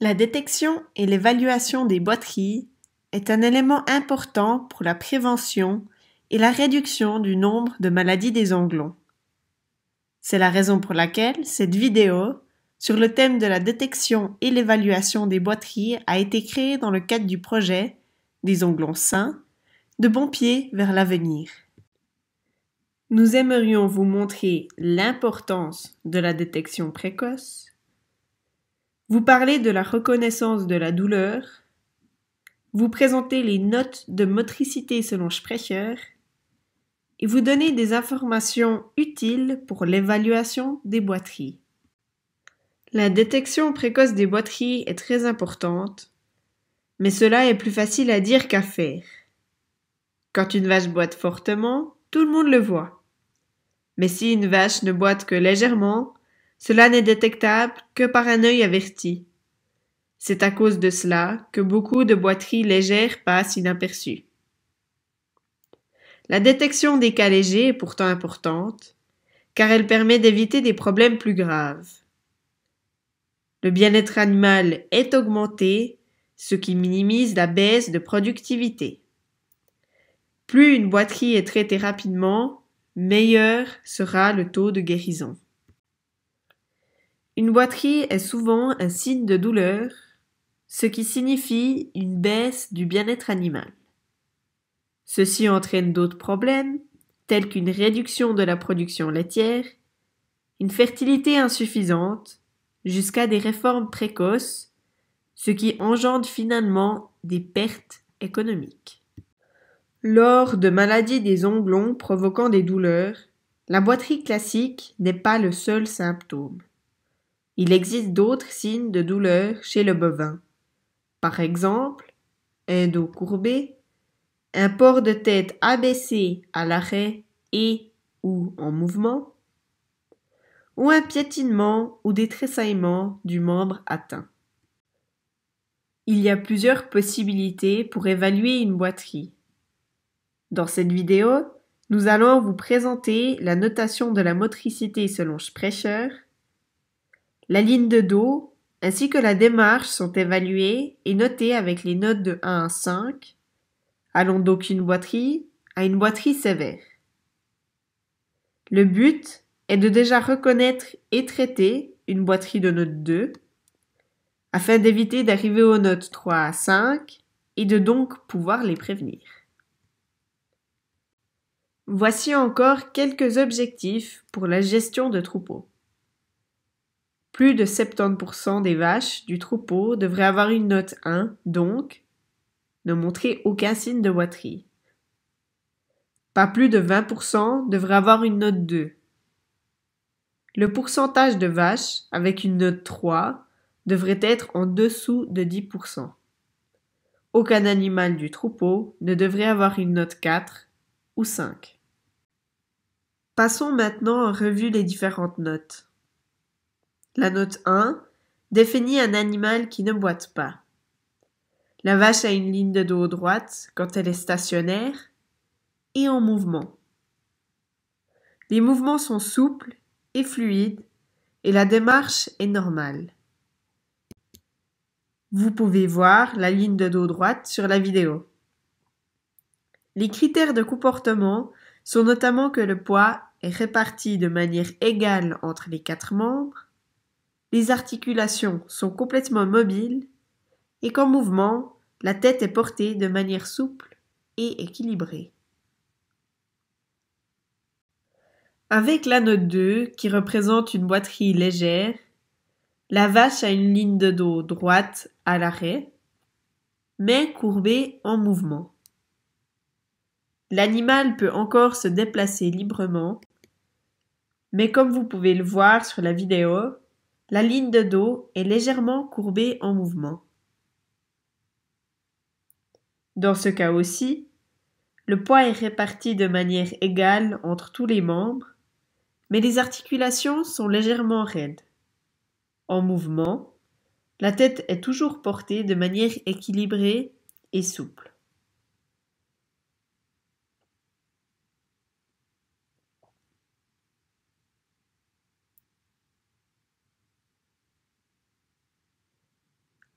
La détection et l'évaluation des boiteries est un élément important pour la prévention et la réduction du nombre de maladies des onglons. C'est la raison pour laquelle cette vidéo sur le thème de la détection et l'évaluation des boiteries a été créée dans le cadre du projet des onglons sains de bons pieds vers l'avenir. Nous aimerions vous montrer l'importance de la détection précoce vous parlez de la reconnaissance de la douleur. Vous présentez les notes de motricité selon Sprecher. Et vous donnez des informations utiles pour l'évaluation des boiteries. La détection précoce des boiteries est très importante, mais cela est plus facile à dire qu'à faire. Quand une vache boite fortement, tout le monde le voit. Mais si une vache ne boite que légèrement, cela n'est détectable que par un œil averti. C'est à cause de cela que beaucoup de boiteries légères passent inaperçues. La détection des cas légers est pourtant importante, car elle permet d'éviter des problèmes plus graves. Le bien-être animal est augmenté, ce qui minimise la baisse de productivité. Plus une boiterie est traitée rapidement, meilleur sera le taux de guérison. Une boiterie est souvent un signe de douleur, ce qui signifie une baisse du bien-être animal. Ceci entraîne d'autres problèmes, tels qu'une réduction de la production laitière, une fertilité insuffisante, jusqu'à des réformes précoces, ce qui engendre finalement des pertes économiques. Lors de maladies des onglons provoquant des douleurs, la boiterie classique n'est pas le seul symptôme. Il existe d'autres signes de douleur chez le bovin. Par exemple, un dos courbé, un port de tête abaissé à l'arrêt et ou en mouvement, ou un piétinement ou des tressaillements du membre atteint. Il y a plusieurs possibilités pour évaluer une boiterie. Dans cette vidéo, nous allons vous présenter la notation de la motricité selon Sprecher, la ligne de dos ainsi que la démarche sont évaluées et notées avec les notes de 1 à 5, allant d'aucune boiterie à une boiterie sévère. Le but est de déjà reconnaître et traiter une boiterie de note 2, afin d'éviter d'arriver aux notes 3 à 5 et de donc pouvoir les prévenir. Voici encore quelques objectifs pour la gestion de troupeaux. Plus de 70% des vaches du troupeau devraient avoir une note 1, donc ne montrer aucun signe de boiterie. Pas plus de 20% devraient avoir une note 2. Le pourcentage de vaches avec une note 3 devrait être en dessous de 10%. Aucun animal du troupeau ne devrait avoir une note 4 ou 5. Passons maintenant en revue les différentes notes. La note 1 définit un animal qui ne boite pas. La vache a une ligne de dos droite quand elle est stationnaire et en mouvement. Les mouvements sont souples et fluides et la démarche est normale. Vous pouvez voir la ligne de dos droite sur la vidéo. Les critères de comportement sont notamment que le poids est réparti de manière égale entre les quatre membres, les articulations sont complètement mobiles et qu'en mouvement, la tête est portée de manière souple et équilibrée. Avec la note 2, qui représente une boiterie légère, la vache a une ligne de dos droite à l'arrêt, mais courbée en mouvement. L'animal peut encore se déplacer librement, mais comme vous pouvez le voir sur la vidéo, la ligne de dos est légèrement courbée en mouvement. Dans ce cas aussi, le poids est réparti de manière égale entre tous les membres, mais les articulations sont légèrement raides. En mouvement, la tête est toujours portée de manière équilibrée et souple.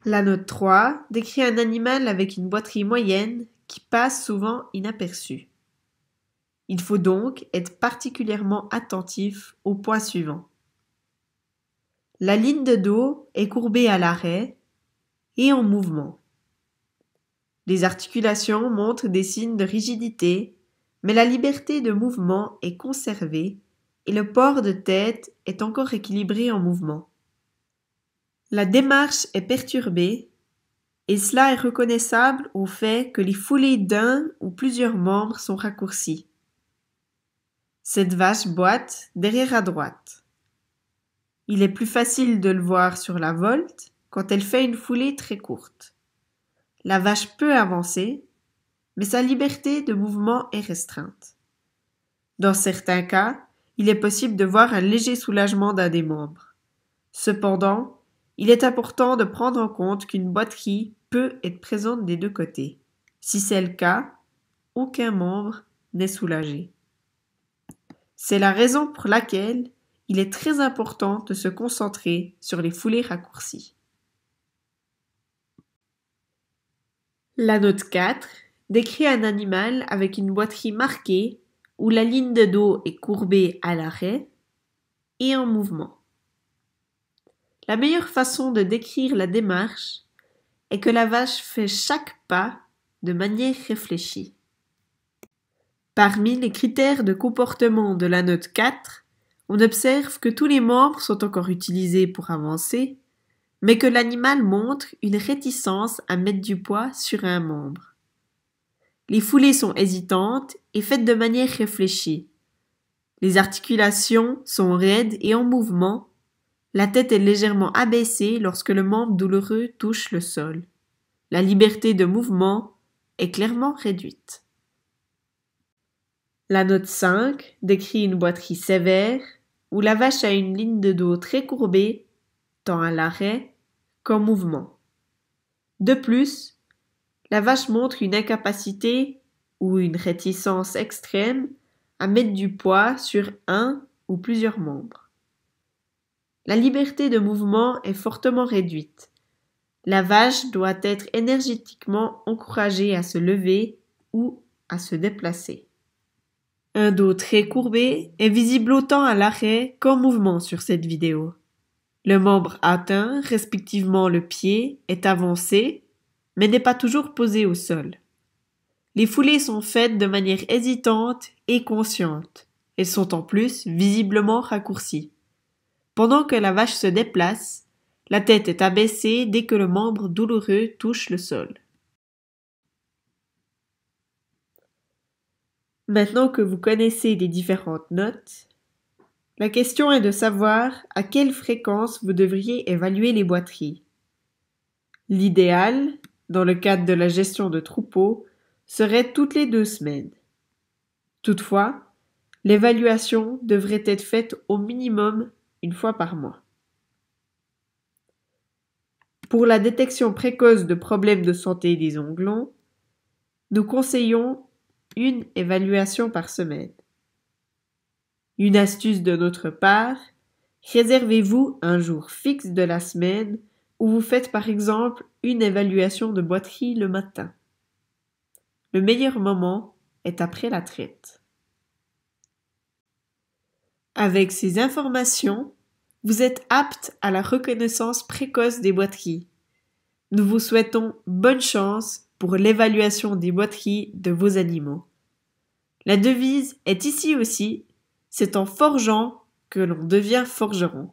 La note 3 décrit un animal avec une boiterie moyenne qui passe souvent inaperçu. Il faut donc être particulièrement attentif au point suivant. La ligne de dos est courbée à l'arrêt et en mouvement. Les articulations montrent des signes de rigidité, mais la liberté de mouvement est conservée et le port de tête est encore équilibré en mouvement. La démarche est perturbée et cela est reconnaissable au fait que les foulées d'un ou plusieurs membres sont raccourcies. Cette vache boite derrière à droite. Il est plus facile de le voir sur la volte quand elle fait une foulée très courte. La vache peut avancer, mais sa liberté de mouvement est restreinte. Dans certains cas, il est possible de voir un léger soulagement d'un des membres. Cependant, il est important de prendre en compte qu'une boiterie peut être présente des deux côtés. Si c'est le cas, aucun membre n'est soulagé. C'est la raison pour laquelle il est très important de se concentrer sur les foulées raccourcies. La note 4 décrit un animal avec une boiterie marquée où la ligne de dos est courbée à l'arrêt et en mouvement. La meilleure façon de décrire la démarche est que la vache fait chaque pas de manière réfléchie. Parmi les critères de comportement de la note 4, on observe que tous les membres sont encore utilisés pour avancer, mais que l'animal montre une réticence à mettre du poids sur un membre. Les foulées sont hésitantes et faites de manière réfléchie. Les articulations sont raides et en mouvement, la tête est légèrement abaissée lorsque le membre douloureux touche le sol. La liberté de mouvement est clairement réduite. La note 5 décrit une boiterie sévère où la vache a une ligne de dos très courbée, tant à l'arrêt qu'en mouvement. De plus, la vache montre une incapacité ou une réticence extrême à mettre du poids sur un ou plusieurs membres la liberté de mouvement est fortement réduite. La vache doit être énergétiquement encouragée à se lever ou à se déplacer. Un dos très courbé est visible autant à l'arrêt qu'en mouvement sur cette vidéo. Le membre atteint, respectivement le pied, est avancé, mais n'est pas toujours posé au sol. Les foulées sont faites de manière hésitante et consciente. Elles sont en plus visiblement raccourcies. Pendant que la vache se déplace, la tête est abaissée dès que le membre douloureux touche le sol. Maintenant que vous connaissez les différentes notes, la question est de savoir à quelle fréquence vous devriez évaluer les boiteries. L'idéal, dans le cadre de la gestion de troupeaux, serait toutes les deux semaines. Toutefois, l'évaluation devrait être faite au minimum une fois par mois. Pour la détection précoce de problèmes de santé des onglons, nous conseillons une évaluation par semaine. Une astuce de notre part, réservez-vous un jour fixe de la semaine où vous faites par exemple une évaluation de boiterie le matin. Le meilleur moment est après la traite. Avec ces informations, vous êtes apte à la reconnaissance précoce des boiteries. Nous vous souhaitons bonne chance pour l'évaluation des boiteries de vos animaux. La devise est ici aussi, c'est en forgeant que l'on devient forgeron.